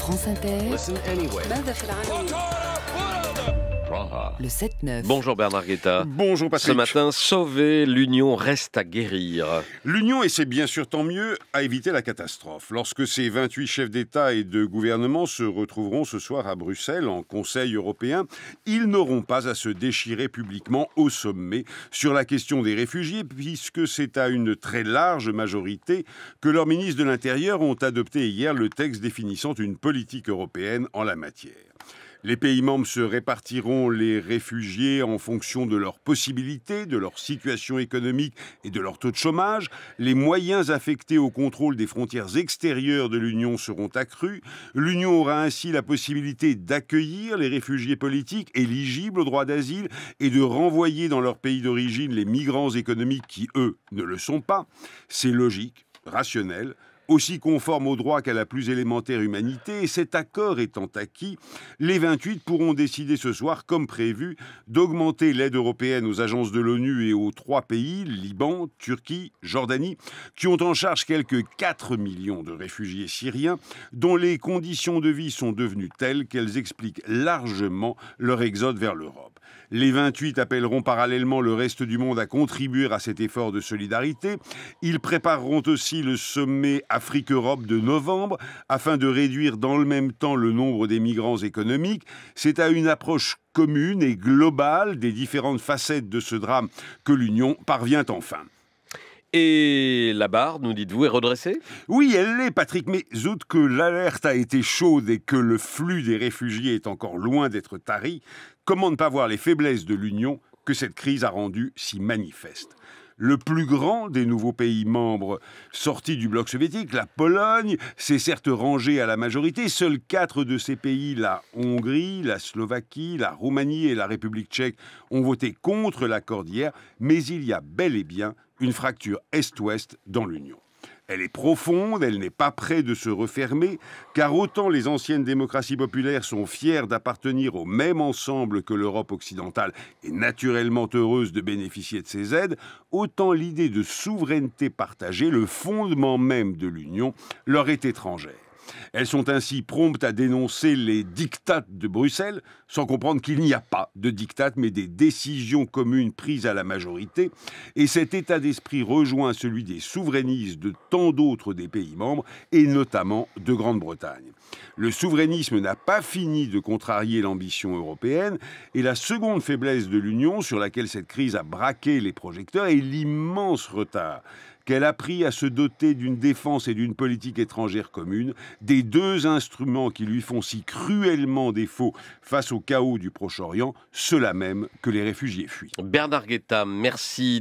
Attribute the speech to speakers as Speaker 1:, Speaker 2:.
Speaker 1: France Inter. Listen anyway. Le 7-9. Bonjour Bernard Guetta. Bonjour Patrick. Ce matin, sauver l'union reste à guérir. L'union, essaie c'est bien sûr tant mieux, à éviter la catastrophe. Lorsque ces 28 chefs d'État et de gouvernement se retrouveront ce soir à Bruxelles en Conseil européen, ils n'auront pas à se déchirer publiquement au sommet sur la question des réfugiés, puisque c'est à une très large majorité que leurs ministres de l'Intérieur ont adopté hier le texte définissant une politique européenne en la matière. Les pays membres se répartiront les réfugiés en fonction de leurs possibilités, de leur situation économique et de leur taux de chômage. Les moyens affectés au contrôle des frontières extérieures de l'Union seront accrus. L'Union aura ainsi la possibilité d'accueillir les réfugiés politiques éligibles au droit d'asile et de renvoyer dans leur pays d'origine les migrants économiques qui, eux, ne le sont pas. C'est logique, rationnel, aussi conforme au droit qu'à la plus élémentaire humanité, cet accord étant acquis, les 28 pourront décider ce soir, comme prévu, d'augmenter l'aide européenne aux agences de l'ONU et aux trois pays, Liban, Turquie, Jordanie, qui ont en charge quelques 4 millions de réfugiés syriens, dont les conditions de vie sont devenues telles qu'elles expliquent largement leur exode vers l'Europe. Les 28 appelleront parallèlement le reste du monde à contribuer à cet effort de solidarité. Ils prépareront aussi le sommet à Afrique-Europe de novembre afin de réduire dans le même temps le nombre des migrants économiques. C'est à une approche commune et globale des différentes facettes de ce drame que l'Union parvient enfin. Et la barre, nous dites-vous, est redressée Oui, elle l'est, Patrick, mais outre que l'alerte a été chaude et que le flux des réfugiés est encore loin d'être tari, comment ne pas voir les faiblesses de l'Union que cette crise a rendue si manifestes le plus grand des nouveaux pays membres sortis du bloc soviétique, la Pologne, s'est certes rangée à la majorité. Seuls quatre de ces pays, la Hongrie, la Slovaquie, la Roumanie et la République tchèque, ont voté contre l'accord d'hier, mais il y a bel et bien une fracture Est-Ouest dans l'Union. Elle est profonde, elle n'est pas près de se refermer, car autant les anciennes démocraties populaires sont fières d'appartenir au même ensemble que l'Europe occidentale et naturellement heureuses de bénéficier de ces aides, autant l'idée de souveraineté partagée, le fondement même de l'Union, leur est étrangère. Elles sont ainsi promptes à dénoncer les dictates de Bruxelles, sans comprendre qu'il n'y a pas de dictates, mais des décisions communes prises à la majorité. Et cet état d'esprit rejoint celui des souverainistes de tant d'autres des pays membres, et notamment de Grande-Bretagne. Le souverainisme n'a pas fini de contrarier l'ambition européenne, et la seconde faiblesse de l'Union, sur laquelle cette crise a braqué les projecteurs, est l'immense retard qu'elle a pris à se doter d'une défense et d'une politique étrangère commune, des deux instruments qui lui font si cruellement défaut face au chaos du Proche-Orient, cela même que les réfugiés fuient. Bernard Guetta, merci.